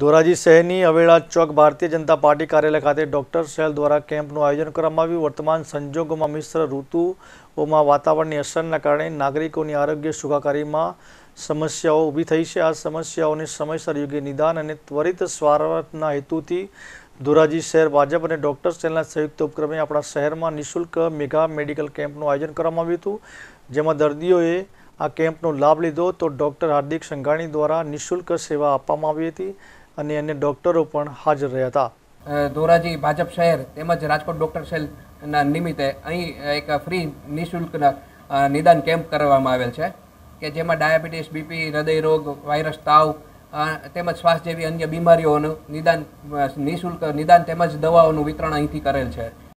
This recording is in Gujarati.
ધોરાજી શહેરની અવેળા ચોક ભારતીય જનતા પાર્ટી કાર્યાલય ખાતે ડોક્ટર સેલ દ્વારા કેમ્પનું આયોજન કરવામાં આવ્યું વર્તમાન સંજોગોમાં મિશ્ર ઋતુઓમાં વાતાવરણની અસરના કારણે નાગરિકોની આરોગ્ય સુખાકારીમાં સમસ્યાઓ ઊભી થઈ છે આ સમસ્યાઓને સમયસર યોગ્ય નિદાન અને ત્વરિત સ્વાર્થના હેતુથી ધોરાજી શહેર ભાજપ અને ડોક્ટર સેલના સંયુક્ત ઉપક્રમે આપણા શહેરમાં નિઃશુલ્ક મેગા મેડિકલ કેમ્પનું આયોજન કરવામાં આવ્યું હતું જેમાં દર્દીઓએ આ કેમ્પનો લાભ લીધો તો ડૉક્ટર હાર્દિક સંઘાણી દ્વારા નિઃશુલ્ક સેવા આપવામાં આવી હતી અને અન્ય ડોક્ટરો પણ હાજર રહ્યા હતા ધોરાજી ભાજપ શહેર તેમજ રાજકોટ ડૉક્ટર સેલના નિમિત્તે અહીં એક ફ્રી નિઃશુલ્ક નિદાન કેમ્પ કરવામાં આવેલ છે કે જેમાં ડાયાબિટીસ બીપી હૃદયરોગ વાયરસ તાવ તેમજ શ્વાસ જેવી અન્ય બીમારીઓનું નિદાન નિઃશુલ્ક નિદાન તેમજ દવાઓનું વિતરણ અહીંથી કરેલ છે